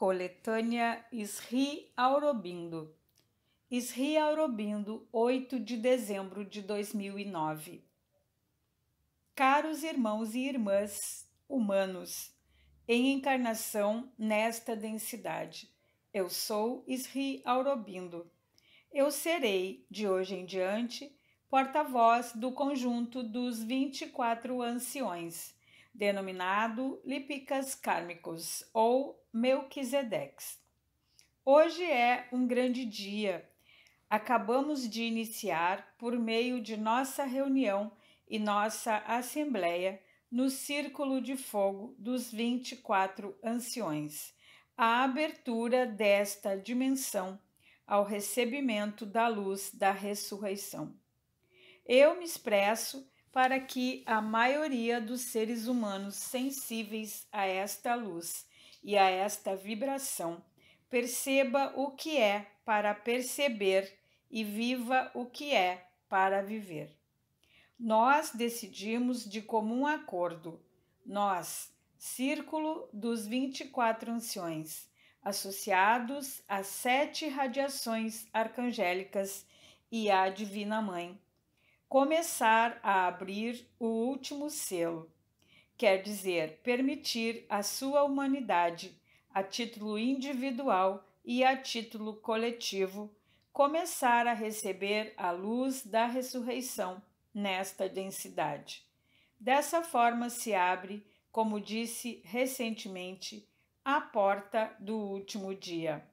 Coletânea Isri Aurobindo. Isri Aurobindo, 8 de dezembro de 2009. Caros irmãos e irmãs humanos, em encarnação nesta densidade, eu sou Isri Aurobindo. Eu serei, de hoje em diante, porta-voz do conjunto dos 24 anciões, denominado Lipikas Kármicos ou Melquisedeques. Hoje é um grande dia. Acabamos de iniciar, por meio de nossa reunião e nossa assembleia, no Círculo de Fogo dos 24 Anciões, a abertura desta dimensão ao recebimento da luz da ressurreição. Eu me expresso para que a maioria dos seres humanos sensíveis a esta luz e a esta vibração. Perceba o que é para perceber e viva o que é para viver. Nós decidimos de comum acordo, nós, Círculo dos 24 Anciões, associados às sete radiações arcangélicas e à Divina Mãe, começar a abrir o último selo quer dizer permitir à sua humanidade, a título individual e a título coletivo, começar a receber a luz da ressurreição nesta densidade. Dessa forma se abre, como disse recentemente, a porta do último dia.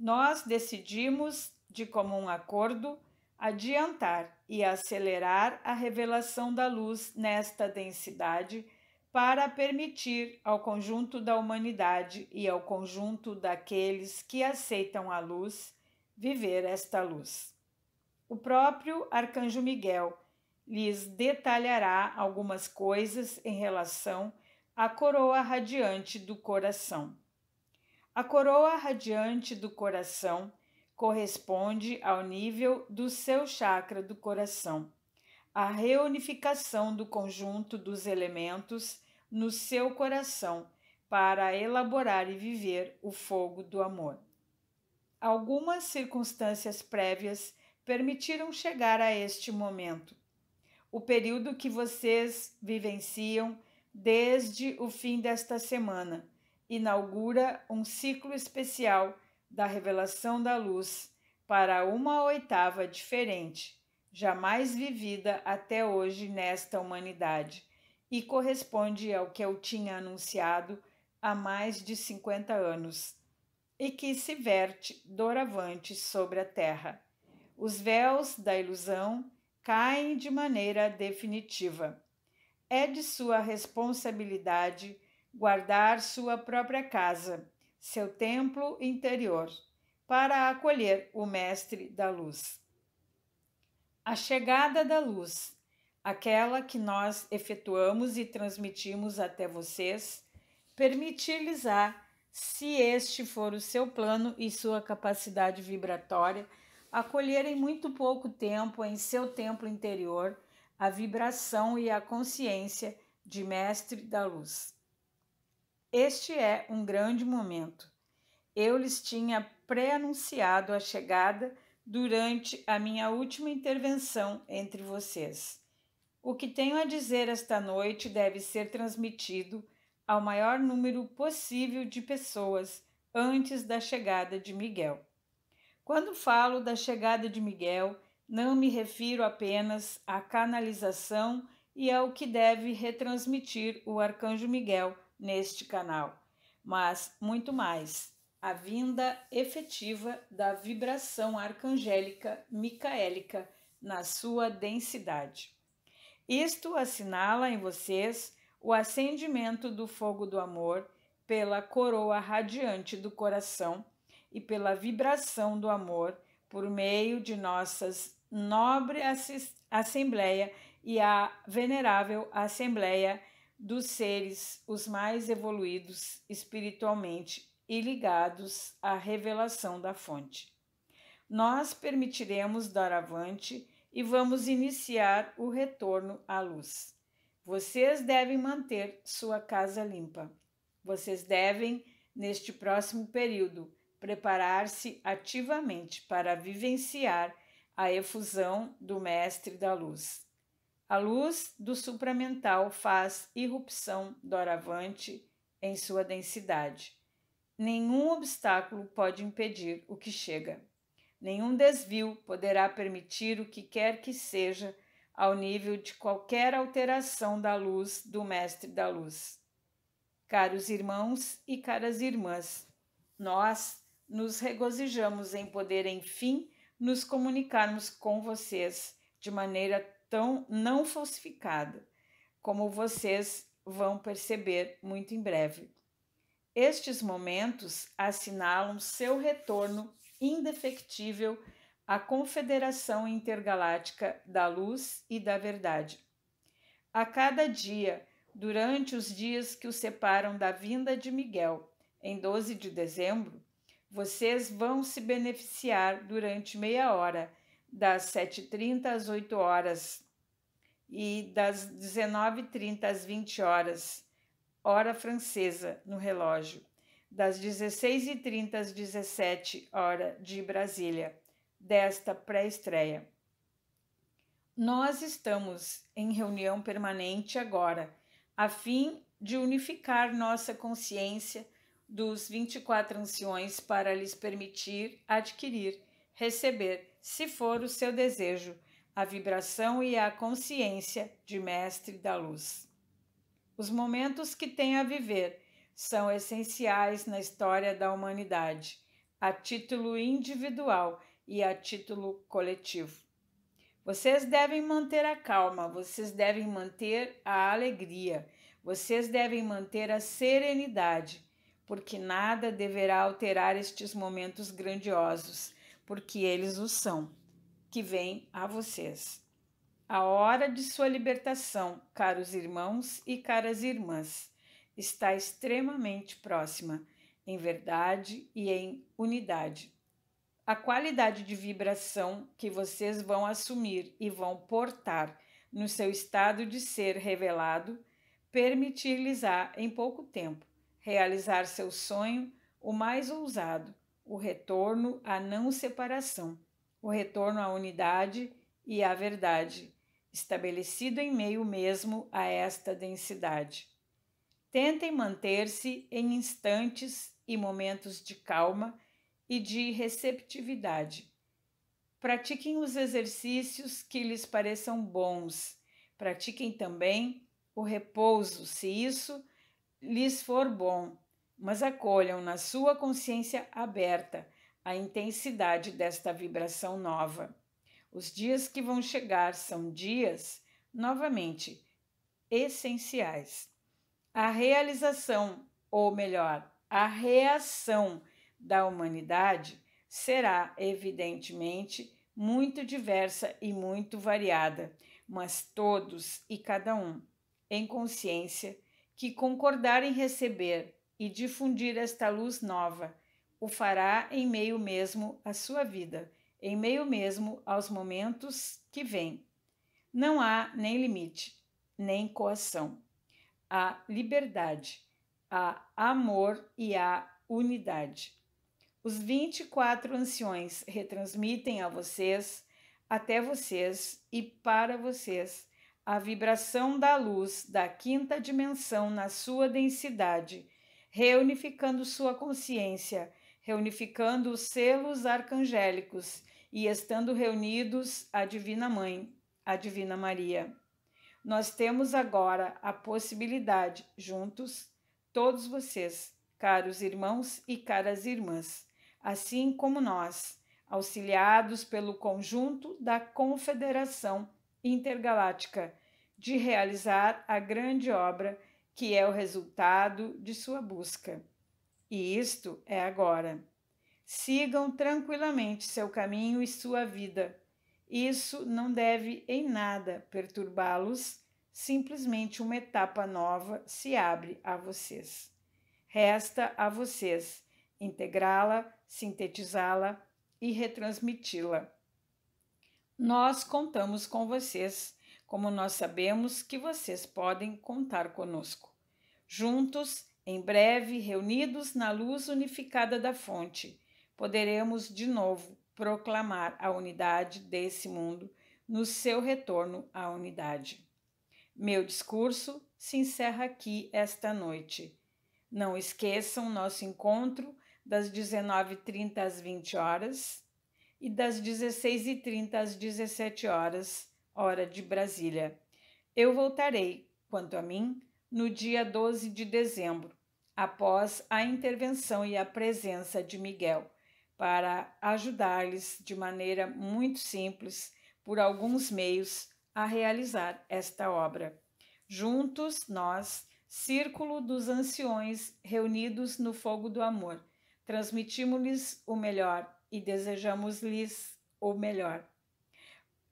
Nós decidimos, de comum acordo, adiantar e acelerar a revelação da luz nesta densidade para permitir ao conjunto da humanidade e ao conjunto daqueles que aceitam a luz viver esta luz. O próprio Arcanjo Miguel lhes detalhará algumas coisas em relação à coroa radiante do coração. A coroa radiante do coração corresponde ao nível do seu chakra do coração, a reunificação do conjunto dos elementos no seu coração para elaborar e viver o fogo do amor. Algumas circunstâncias prévias permitiram chegar a este momento. O período que vocês vivenciam desde o fim desta semana inaugura um ciclo especial da revelação da luz para uma oitava diferente, jamais vivida até hoje nesta humanidade e corresponde ao que eu tinha anunciado há mais de 50 anos, e que se verte doravante sobre a terra. Os véus da ilusão caem de maneira definitiva. É de sua responsabilidade guardar sua própria casa, seu templo interior, para acolher o Mestre da Luz. A chegada da luz aquela que nós efetuamos e transmitimos até vocês, permitir-lhes a, se este for o seu plano e sua capacidade vibratória, acolher em muito pouco tempo em seu templo interior a vibração e a consciência de Mestre da Luz. Este é um grande momento. Eu lhes tinha pré-anunciado a chegada durante a minha última intervenção entre vocês. O que tenho a dizer esta noite deve ser transmitido ao maior número possível de pessoas antes da chegada de Miguel. Quando falo da chegada de Miguel, não me refiro apenas à canalização e ao que deve retransmitir o arcanjo Miguel neste canal, mas muito mais a vinda efetiva da vibração arcangélica micaélica na sua densidade. Isto assinala em vocês o acendimento do fogo do amor pela coroa radiante do coração e pela vibração do amor por meio de nossas nobre assembleia e a venerável assembleia dos seres os mais evoluídos espiritualmente e ligados à revelação da fonte. Nós permitiremos dar avante e vamos iniciar o retorno à luz. Vocês devem manter sua casa limpa. Vocês devem, neste próximo período, preparar-se ativamente para vivenciar a efusão do Mestre da Luz. A luz do supramental faz irrupção doravante em sua densidade. Nenhum obstáculo pode impedir o que chega. Nenhum desvio poderá permitir o que quer que seja ao nível de qualquer alteração da luz do Mestre da Luz. Caros irmãos e caras irmãs, nós nos regozijamos em poder, enfim, nos comunicarmos com vocês de maneira tão não falsificada, como vocês vão perceber muito em breve. Estes momentos assinalam seu retorno indefectível a Confederação Intergaláctica da Luz e da Verdade. A cada dia, durante os dias que os separam da vinda de Miguel, em 12 de dezembro, vocês vão se beneficiar durante meia hora, das 7h30 às 8 horas e das 19h30 às 20 horas, hora francesa, no relógio das 16h30 às 17 h de Brasília, desta pré-estreia. Nós estamos em reunião permanente agora, a fim de unificar nossa consciência dos 24 anciões para lhes permitir adquirir, receber, se for o seu desejo, a vibração e a consciência de Mestre da Luz. Os momentos que tem a viver são essenciais na história da humanidade, a título individual e a título coletivo. Vocês devem manter a calma, vocês devem manter a alegria, vocês devem manter a serenidade, porque nada deverá alterar estes momentos grandiosos, porque eles o são, que vêm a vocês. A hora de sua libertação, caros irmãos e caras irmãs está extremamente próxima em verdade e em unidade. A qualidade de vibração que vocês vão assumir e vão portar no seu estado de ser revelado permitir-lhes-á, em pouco tempo, realizar seu sonho, o mais ousado, o retorno à não separação, o retorno à unidade e à verdade, estabelecido em meio mesmo a esta densidade. Tentem manter-se em instantes e momentos de calma e de receptividade. Pratiquem os exercícios que lhes pareçam bons. Pratiquem também o repouso, se isso lhes for bom, mas acolham na sua consciência aberta a intensidade desta vibração nova. Os dias que vão chegar são dias, novamente, essenciais a realização, ou melhor, a reação da humanidade será, evidentemente, muito diversa e muito variada, mas todos e cada um, em consciência, que concordar em receber e difundir esta luz nova, o fará em meio mesmo à sua vida, em meio mesmo aos momentos que vêm. Não há nem limite, nem coação à liberdade, a amor e à unidade. Os 24 anciões retransmitem a vocês, até vocês e para vocês a vibração da luz da quinta dimensão na sua densidade, reunificando sua consciência, reunificando os selos arcangélicos e estando reunidos a Divina Mãe, a Divina Maria. Nós temos agora a possibilidade, juntos, todos vocês, caros irmãos e caras irmãs, assim como nós, auxiliados pelo conjunto da Confederação Intergaláctica, de realizar a grande obra que é o resultado de sua busca. E isto é agora. Sigam tranquilamente seu caminho e sua vida, isso não deve em nada perturbá-los, simplesmente uma etapa nova se abre a vocês. Resta a vocês integrá-la, sintetizá-la e retransmiti-la. Nós contamos com vocês, como nós sabemos que vocês podem contar conosco. Juntos, em breve, reunidos na luz unificada da fonte, poderemos de novo proclamar a unidade desse mundo no seu retorno à unidade. Meu discurso se encerra aqui esta noite. Não esqueçam nosso encontro das 19h30 às 20 horas e das 16h30 às 17 horas, hora de Brasília. Eu voltarei, quanto a mim, no dia 12 de dezembro, após a intervenção e a presença de Miguel para ajudar-lhes de maneira muito simples, por alguns meios, a realizar esta obra. Juntos, nós, Círculo dos Anciões, reunidos no fogo do amor, transmitimos-lhes o melhor e desejamos-lhes o melhor.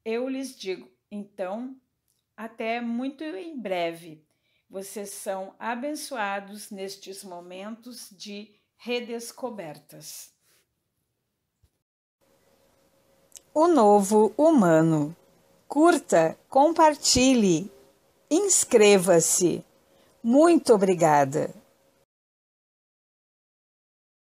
Eu lhes digo, então, até muito em breve. Vocês são abençoados nestes momentos de redescobertas. O Novo Humano. Curta, compartilhe, inscreva-se. Muito obrigada!